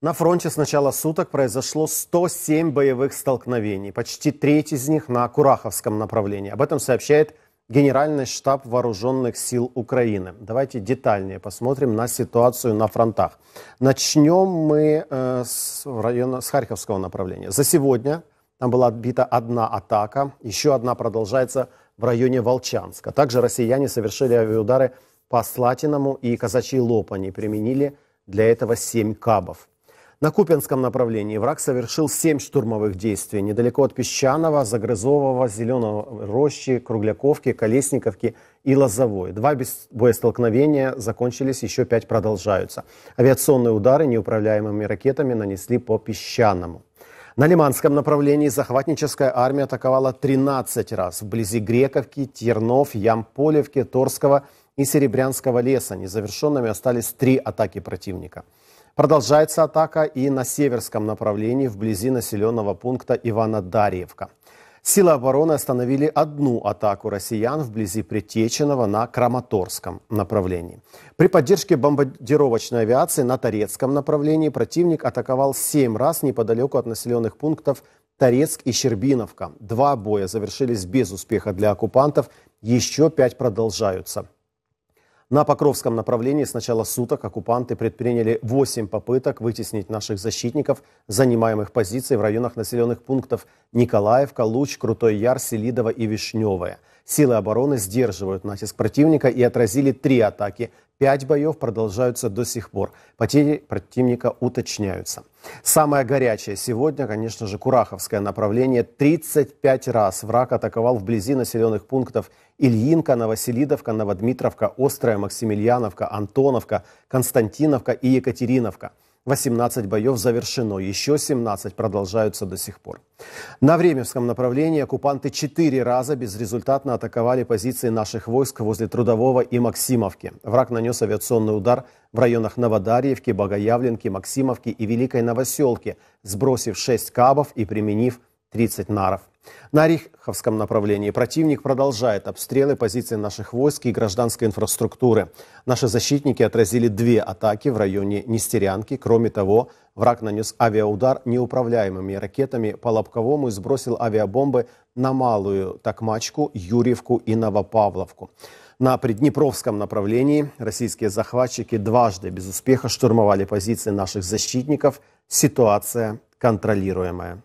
На фронте с начала суток произошло 107 боевых столкновений, почти треть из них на Кураховском направлении. Об этом сообщает Генеральный штаб Вооруженных сил Украины. Давайте детальнее посмотрим на ситуацию на фронтах. Начнем мы э, с, района, с Харьковского направления. За сегодня там была отбита одна атака, еще одна продолжается в районе Волчанска. Также россияне совершили авиаудары по Слатиному и Казачьей Лопани, применили для этого 7 кабов. На Купинском направлении враг совершил семь штурмовых действий недалеко от Песчаного, Загрызового, Зеленого Рощи, Кругляковки, Колесниковки и Лозовой. Два боестолкновения закончились, еще пять продолжаются. Авиационные удары неуправляемыми ракетами нанесли по Песчаному. На Лиманском направлении захватническая армия атаковала 13 раз вблизи Грековки, Тернов, Ямполевки, Торского и Серебрянского леса. Незавершенными остались три атаки противника. Продолжается атака и на северском направлении, вблизи населенного пункта Ивана-Дарьевка. Силы обороны остановили одну атаку россиян вблизи Притеченного на Краматорском направлении. При поддержке бомбардировочной авиации на Торецком направлении противник атаковал семь раз неподалеку от населенных пунктов Торецк и Щербиновка. Два боя завершились без успеха для оккупантов, еще пять продолжаются. На Покровском направлении с начала суток оккупанты предприняли 8 попыток вытеснить наших защитников, занимаемых позиций в районах населенных пунктов Николаевка, Луч, Крутой Яр, Селидово и Вишневая. Силы обороны сдерживают натиск противника и отразили три атаки. Пять боев продолжаются до сих пор. Потери противника уточняются. Самое горячее сегодня, конечно же, Кураховское направление. 35 раз враг атаковал вблизи населенных пунктов Ильинка, Новоселидовка, Новодмитровка, Острая, Максимильяновка, Антоновка, Константиновка и Екатериновка – 18 боев завершено, еще 17 продолжаются до сих пор. На Временском направлении оккупанты четыре раза безрезультатно атаковали позиции наших войск возле Трудового и Максимовки. Враг нанес авиационный удар в районах Новодарьевки, Богоявленки, Максимовки и Великой Новоселки, сбросив 6 кабов и применив 30 наров. На Ореховском направлении противник продолжает обстрелы позиций наших войск и гражданской инфраструктуры. Наши защитники отразили две атаки в районе Нестерянки. Кроме того, враг нанес авиаудар неуправляемыми ракетами по Лобковому и сбросил авиабомбы на Малую Токмачку, Юрьевку и Новопавловку. На Приднепровском направлении российские захватчики дважды без успеха штурмовали позиции наших защитников. Ситуация контролируемая.